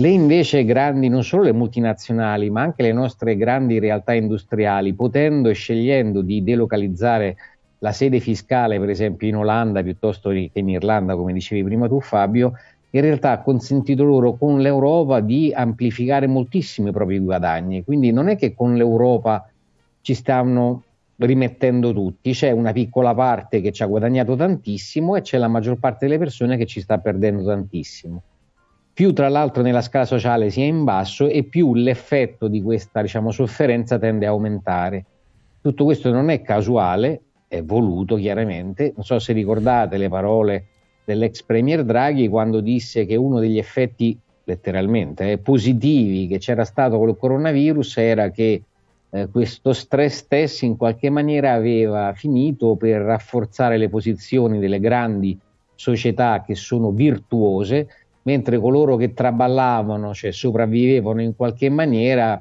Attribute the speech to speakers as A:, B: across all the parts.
A: Le invece grandi, non solo le multinazionali, ma anche le nostre grandi realtà industriali, potendo e scegliendo di delocalizzare la sede fiscale, per esempio in Olanda piuttosto che in Irlanda, come dicevi prima tu Fabio, in realtà ha consentito loro con l'Europa di amplificare moltissimo i propri guadagni. Quindi non è che con l'Europa ci stanno rimettendo tutti, c'è una piccola parte che ci ha guadagnato tantissimo e c'è la maggior parte delle persone che ci sta perdendo tantissimo più tra l'altro nella scala sociale si è in basso e più l'effetto di questa diciamo, sofferenza tende a aumentare. Tutto questo non è casuale, è voluto chiaramente, non so se ricordate le parole dell'ex Premier Draghi quando disse che uno degli effetti letteralmente eh, positivi che c'era stato con il coronavirus era che eh, questo stress test in qualche maniera aveva finito per rafforzare le posizioni delle grandi società che sono virtuose mentre coloro che traballavano, cioè sopravvivevano in qualche maniera,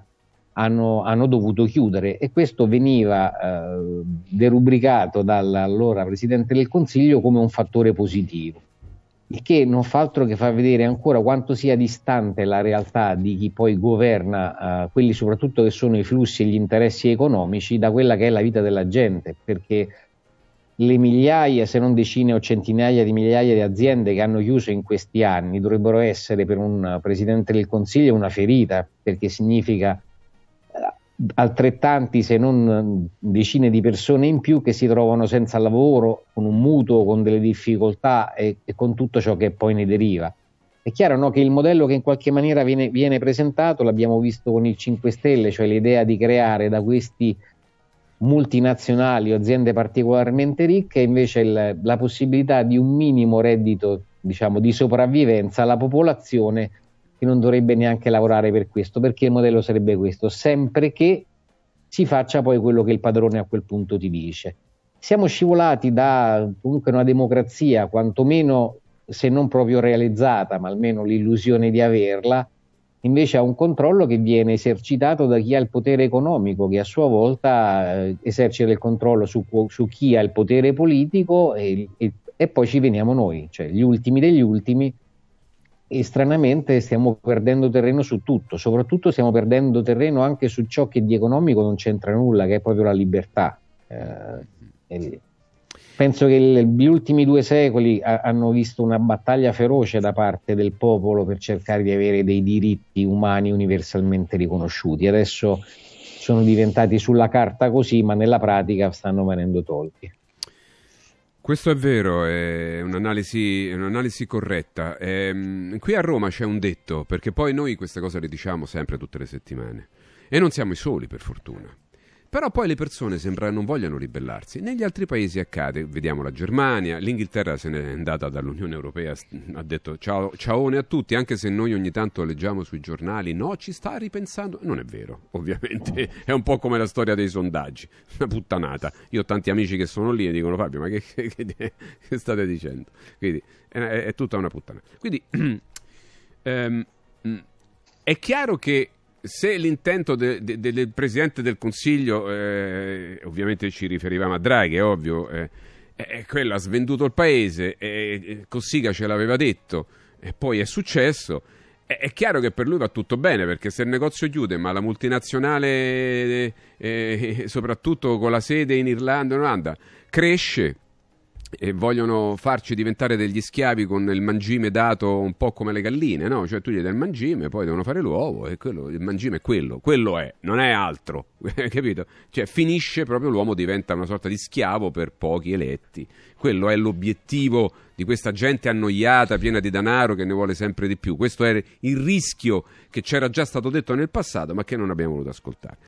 A: hanno, hanno dovuto chiudere e questo veniva eh, derubricato dall'allora Presidente del Consiglio come un fattore positivo, il che non fa altro che far vedere ancora quanto sia distante la realtà di chi poi governa eh, quelli soprattutto che sono i flussi e gli interessi economici da quella che è la vita della gente, perché le migliaia, se non decine o centinaia di migliaia di aziende che hanno chiuso in questi anni dovrebbero essere per un Presidente del Consiglio una ferita, perché significa eh, altrettanti, se non eh, decine di persone in più che si trovano senza lavoro, con un mutuo, con delle difficoltà e, e con tutto ciò che poi ne deriva. È chiaro no, che il modello che in qualche maniera viene, viene presentato, l'abbiamo visto con il 5 Stelle, cioè l'idea di creare da questi multinazionali o aziende particolarmente ricche, invece il, la possibilità di un minimo reddito diciamo, di sopravvivenza alla popolazione che non dovrebbe neanche lavorare per questo, perché il modello sarebbe questo, sempre che si faccia poi quello che il padrone a quel punto ti dice. Siamo scivolati da comunque una democrazia, quantomeno se non proprio realizzata, ma almeno l'illusione di averla, invece a un controllo che viene esercitato da chi ha il potere economico, che a sua volta eh, esercita il controllo su, su, chi ha il potere politico e, e, e, poi ci veniamo noi, cioè gli ultimi degli ultimi. E stranamente stiamo perdendo terreno su tutto, soprattutto stiamo perdendo terreno anche su ciò che di economico non c'entra nulla, che è proprio la libertà. Eh, penso che il, gli ultimi due secoli a, hanno visto una battaglia feroce da parte del popolo per cercare di avere dei diritti umani universalmente riconosciuti. Adesso sono diventati sulla carta così, ma nella pratica stanno venendo tolti.
B: Questo è vero, è un'analisi, un'analisi corretta. Ehm, qui a Roma c'è un detto, perché poi noi queste cose le diciamo sempre tutte le settimane. E non siamo i soli, per fortuna. Però poi le persone sembra non vogliano ribellarsi. Negli altri paesi accade, vediamo la Germania, l'Inghilterra se n'è andata dall'Unione Europea, ha detto ciao, ciaone a tutti, anche se noi ogni tanto leggiamo sui giornali, no, ci sta ripensando. Non è vero, ovviamente, è un po' come la storia dei sondaggi, una puttanata. Io ho tanti amici che sono lì e dicono Fabio, ma che, che, che, che state dicendo? Quindi è, è, tutta una puttana. Quindi ehm, è chiaro che se l'intento de, de, del Presidente del Consiglio, eh, ovviamente ci riferivamo a Draghi, è ovvio, eh, è quello ha svenduto il paese, eh, Cossiga ce l'aveva detto e poi è successo, è, è, chiaro che per lui va tutto bene perché se il negozio chiude, ma la multinazionale, eh, eh, soprattutto con la sede in Irlanda e Olanda, cresce e vogliono farci diventare degli schiavi con il mangime dato un po' come le galline, no? Cioè tu gli dai il mangime, poi devono fare l'uovo e quello, il mangime è quello, quello è, non è altro, capito? Cioè finisce proprio l'uomo diventa una sorta di schiavo per pochi eletti. Quello è l'obiettivo di questa gente annoiata, piena di danaro che ne vuole sempre di più. Questo è il rischio che c'era già stato detto nel passato, ma che non abbiamo voluto ascoltare.